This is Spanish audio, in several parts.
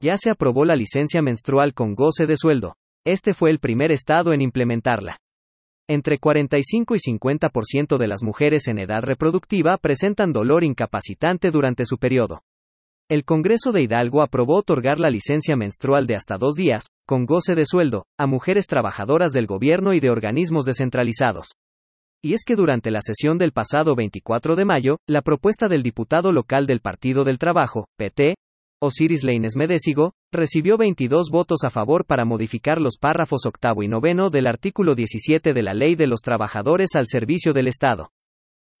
Ya se aprobó la licencia menstrual con goce de sueldo. Este fue el primer estado en implementarla. Entre 45 y 50% de las mujeres en edad reproductiva presentan dolor incapacitante durante su periodo. El Congreso de Hidalgo aprobó otorgar la licencia menstrual de hasta dos días, con goce de sueldo, a mujeres trabajadoras del gobierno y de organismos descentralizados. Y es que durante la sesión del pasado 24 de mayo, la propuesta del diputado local del Partido del Trabajo, PT, Osiris Leines Medesigo, recibió 22 votos a favor para modificar los párrafos octavo y noveno del artículo 17 de la Ley de los Trabajadores al Servicio del Estado.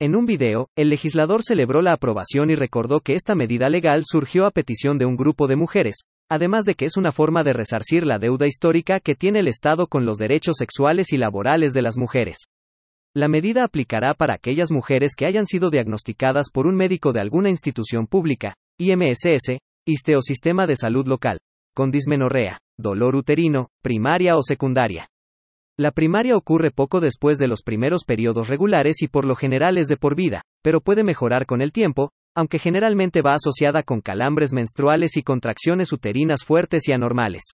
En un video, el legislador celebró la aprobación y recordó que esta medida legal surgió a petición de un grupo de mujeres, además de que es una forma de resarcir la deuda histórica que tiene el Estado con los derechos sexuales y laborales de las mujeres. La medida aplicará para aquellas mujeres que hayan sido diagnosticadas por un médico de alguna institución pública, IMSS, Sistema de salud local. Con dismenorrea, dolor uterino, primaria o secundaria. La primaria ocurre poco después de los primeros periodos regulares y por lo general es de por vida, pero puede mejorar con el tiempo, aunque generalmente va asociada con calambres menstruales y contracciones uterinas fuertes y anormales.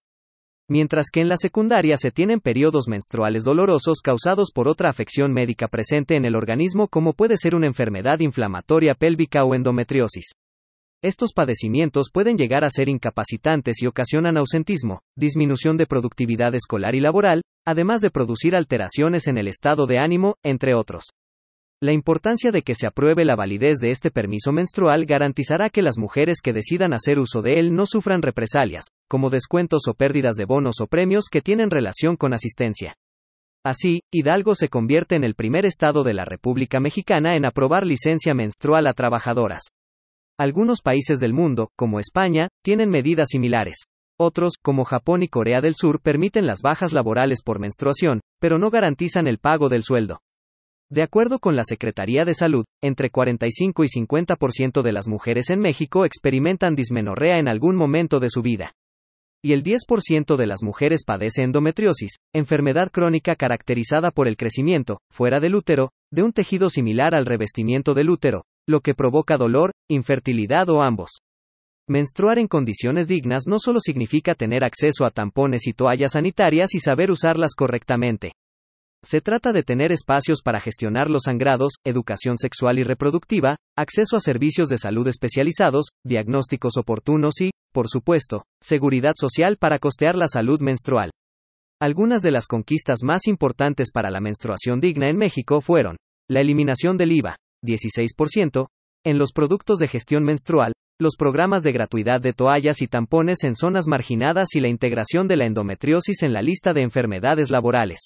Mientras que en la secundaria se tienen periodos menstruales dolorosos causados por otra afección médica presente en el organismo como puede ser una enfermedad inflamatoria pélvica o endometriosis. Estos padecimientos pueden llegar a ser incapacitantes y ocasionan ausentismo, disminución de productividad escolar y laboral, además de producir alteraciones en el estado de ánimo, entre otros. La importancia de que se apruebe la validez de este permiso menstrual garantizará que las mujeres que decidan hacer uso de él no sufran represalias, como descuentos o pérdidas de bonos o premios que tienen relación con asistencia. Así, Hidalgo se convierte en el primer estado de la República Mexicana en aprobar licencia menstrual a trabajadoras. Algunos países del mundo, como España, tienen medidas similares. Otros, como Japón y Corea del Sur, permiten las bajas laborales por menstruación, pero no garantizan el pago del sueldo. De acuerdo con la Secretaría de Salud, entre 45 y 50% de las mujeres en México experimentan dismenorrea en algún momento de su vida. Y el 10% de las mujeres padece endometriosis, enfermedad crónica caracterizada por el crecimiento, fuera del útero, de un tejido similar al revestimiento del útero, lo que provoca dolor, infertilidad o ambos. Menstruar en condiciones dignas no solo significa tener acceso a tampones y toallas sanitarias y saber usarlas correctamente. Se trata de tener espacios para gestionar los sangrados, educación sexual y reproductiva, acceso a servicios de salud especializados, diagnósticos oportunos y, por supuesto, seguridad social para costear la salud menstrual. Algunas de las conquistas más importantes para la menstruación digna en México fueron la eliminación del IVA, 16%, en los productos de gestión menstrual, los programas de gratuidad de toallas y tampones en zonas marginadas y la integración de la endometriosis en la lista de enfermedades laborales.